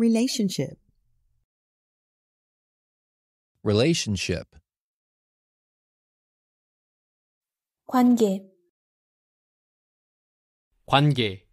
Relationship. Relationship. 관계 관계